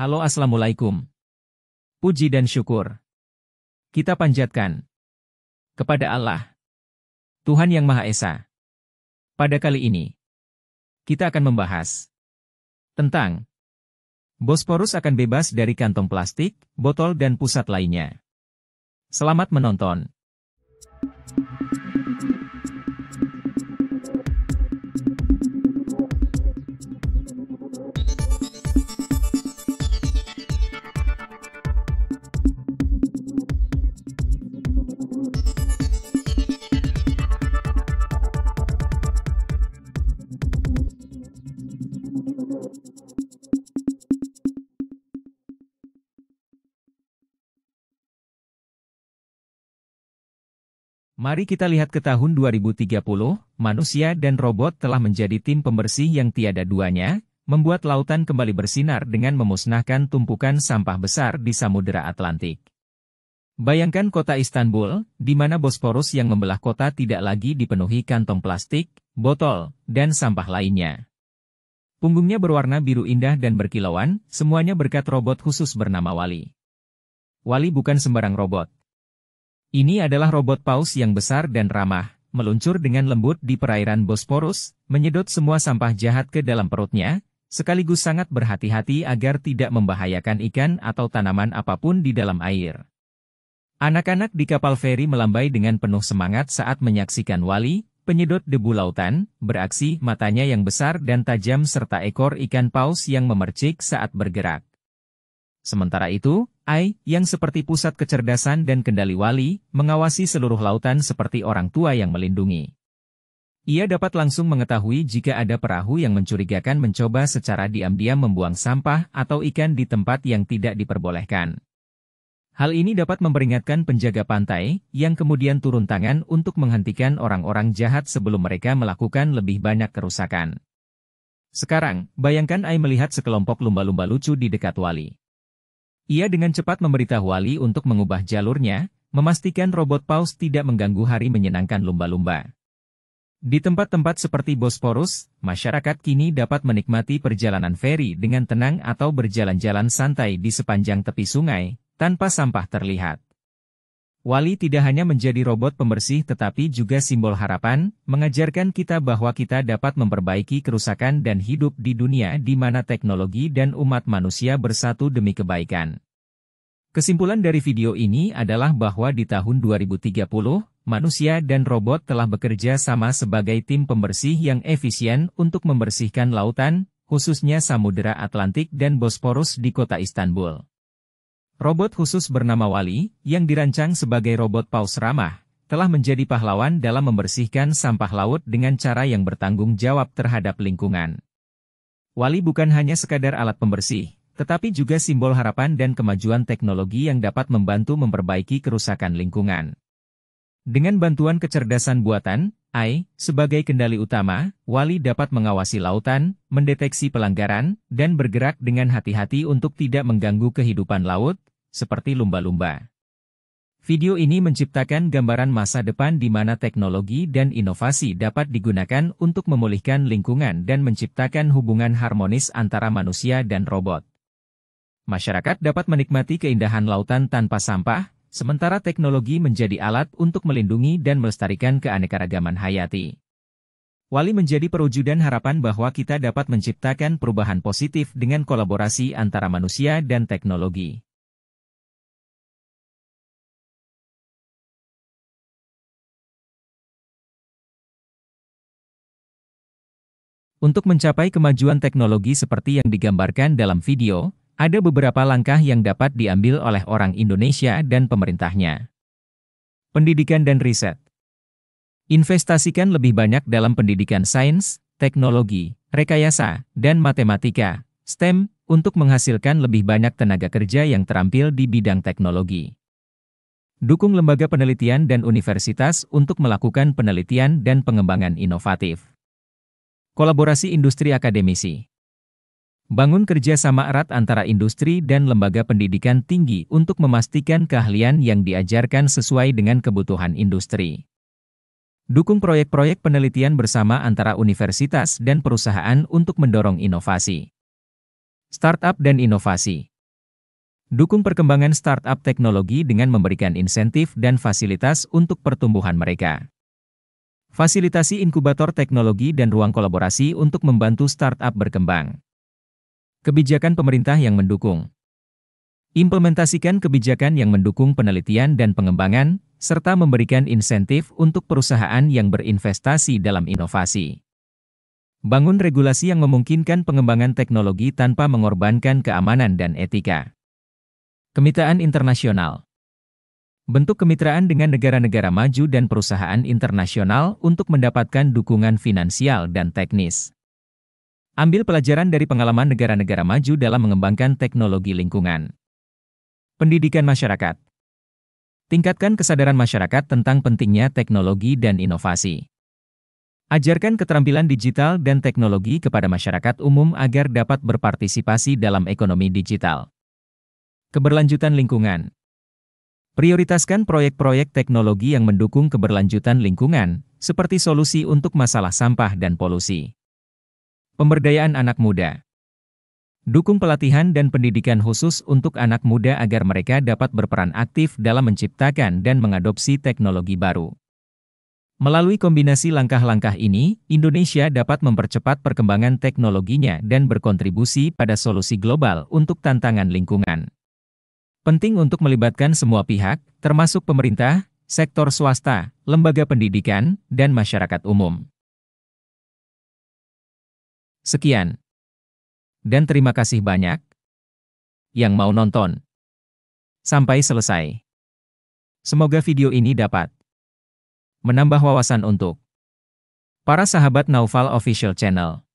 Halo Assalamualaikum. Puji dan syukur. Kita panjatkan kepada Allah, Tuhan Yang Maha Esa. Pada kali ini, kita akan membahas tentang Bosporus akan bebas dari kantong plastik, botol dan pusat lainnya. Selamat menonton! Mari kita lihat ke tahun 2030, manusia dan robot telah menjadi tim pembersih yang tiada duanya, membuat lautan kembali bersinar dengan memusnahkan tumpukan sampah besar di Samudera Atlantik. Bayangkan kota Istanbul, di mana Bosporus yang membelah kota tidak lagi dipenuhi kantong plastik, botol, dan sampah lainnya. Punggungnya berwarna biru indah dan berkilauan, semuanya berkat robot khusus bernama Wali. Wali bukan sembarang robot, ini adalah robot paus yang besar dan ramah, meluncur dengan lembut di perairan Bosporus, menyedot semua sampah jahat ke dalam perutnya, sekaligus sangat berhati-hati agar tidak membahayakan ikan atau tanaman apapun di dalam air. Anak-anak di kapal feri melambai dengan penuh semangat saat menyaksikan wali, penyedot debu lautan, beraksi matanya yang besar dan tajam serta ekor ikan paus yang memercik saat bergerak. Sementara itu, AI, yang seperti pusat kecerdasan dan kendali wali, mengawasi seluruh lautan seperti orang tua yang melindungi. Ia dapat langsung mengetahui jika ada perahu yang mencurigakan mencoba secara diam-diam membuang sampah atau ikan di tempat yang tidak diperbolehkan. Hal ini dapat memperingatkan penjaga pantai, yang kemudian turun tangan untuk menghentikan orang-orang jahat sebelum mereka melakukan lebih banyak kerusakan. Sekarang, bayangkan Ai melihat sekelompok lumba-lumba lucu di dekat Wali. Ia dengan cepat memberitahu Ali untuk mengubah jalurnya, memastikan robot paus tidak mengganggu hari menyenangkan lumba-lumba. Di tempat-tempat seperti Bosporus, masyarakat kini dapat menikmati perjalanan feri dengan tenang atau berjalan-jalan santai di sepanjang tepi sungai, tanpa sampah terlihat. Wali tidak hanya menjadi robot pembersih tetapi juga simbol harapan, mengajarkan kita bahwa kita dapat memperbaiki kerusakan dan hidup di dunia di mana teknologi dan umat manusia bersatu demi kebaikan. Kesimpulan dari video ini adalah bahwa di tahun 2030, manusia dan robot telah bekerja sama sebagai tim pembersih yang efisien untuk membersihkan lautan, khususnya Samudera Atlantik dan Bosporus di kota Istanbul. Robot khusus bernama Wali, yang dirancang sebagai robot paus ramah, telah menjadi pahlawan dalam membersihkan sampah laut dengan cara yang bertanggung jawab terhadap lingkungan. Wali bukan hanya sekadar alat pembersih, tetapi juga simbol harapan dan kemajuan teknologi yang dapat membantu memperbaiki kerusakan lingkungan. Dengan bantuan kecerdasan buatan, AI, sebagai kendali utama, Wali dapat mengawasi lautan, mendeteksi pelanggaran, dan bergerak dengan hati-hati untuk tidak mengganggu kehidupan laut, seperti lumba-lumba. Video ini menciptakan gambaran masa depan di mana teknologi dan inovasi dapat digunakan untuk memulihkan lingkungan dan menciptakan hubungan harmonis antara manusia dan robot. Masyarakat dapat menikmati keindahan lautan tanpa sampah, sementara teknologi menjadi alat untuk melindungi dan melestarikan keanekaragaman hayati. Wali menjadi perwujudan harapan bahwa kita dapat menciptakan perubahan positif dengan kolaborasi antara manusia dan teknologi. Untuk mencapai kemajuan teknologi seperti yang digambarkan dalam video, ada beberapa langkah yang dapat diambil oleh orang Indonesia dan pemerintahnya. Pendidikan dan riset. Investasikan lebih banyak dalam pendidikan sains, teknologi, rekayasa, dan matematika (STEM) untuk menghasilkan lebih banyak tenaga kerja yang terampil di bidang teknologi. Dukung lembaga penelitian dan universitas untuk melakukan penelitian dan pengembangan inovatif. Kolaborasi industri akademisi. Bangun kerja sama erat antara industri dan lembaga pendidikan tinggi untuk memastikan keahlian yang diajarkan sesuai dengan kebutuhan industri. Dukung proyek-proyek penelitian bersama antara universitas dan perusahaan untuk mendorong inovasi. Startup dan inovasi. Dukung perkembangan startup teknologi dengan memberikan insentif dan fasilitas untuk pertumbuhan mereka. Fasilitasi inkubator teknologi dan ruang kolaborasi untuk membantu startup berkembang. Kebijakan pemerintah yang mendukung. Implementasikan kebijakan yang mendukung penelitian dan pengembangan, serta memberikan insentif untuk perusahaan yang berinvestasi dalam inovasi. Bangun regulasi yang memungkinkan pengembangan teknologi tanpa mengorbankan keamanan dan etika. Kemitaan internasional bentuk kemitraan dengan negara-negara maju dan perusahaan internasional untuk mendapatkan dukungan finansial dan teknis. Ambil pelajaran dari pengalaman negara-negara maju dalam mengembangkan teknologi lingkungan. Pendidikan masyarakat. Tingkatkan kesadaran masyarakat tentang pentingnya teknologi dan inovasi. Ajarkan keterampilan digital dan teknologi kepada masyarakat umum agar dapat berpartisipasi dalam ekonomi digital. Keberlanjutan lingkungan. Prioritaskan proyek-proyek teknologi yang mendukung keberlanjutan lingkungan, seperti solusi untuk masalah sampah dan polusi. Pemberdayaan anak muda. Dukung pelatihan dan pendidikan khusus untuk anak muda agar mereka dapat berperan aktif dalam menciptakan dan mengadopsi teknologi baru. Melalui kombinasi langkah-langkah ini, Indonesia dapat mempercepat perkembangan teknologinya dan berkontribusi pada solusi global untuk tantangan lingkungan. Penting untuk melibatkan semua pihak, termasuk pemerintah, sektor swasta, lembaga pendidikan, dan masyarakat umum. Sekian. Dan terima kasih banyak yang mau nonton. Sampai selesai. Semoga video ini dapat menambah wawasan untuk para sahabat Naufal Official Channel.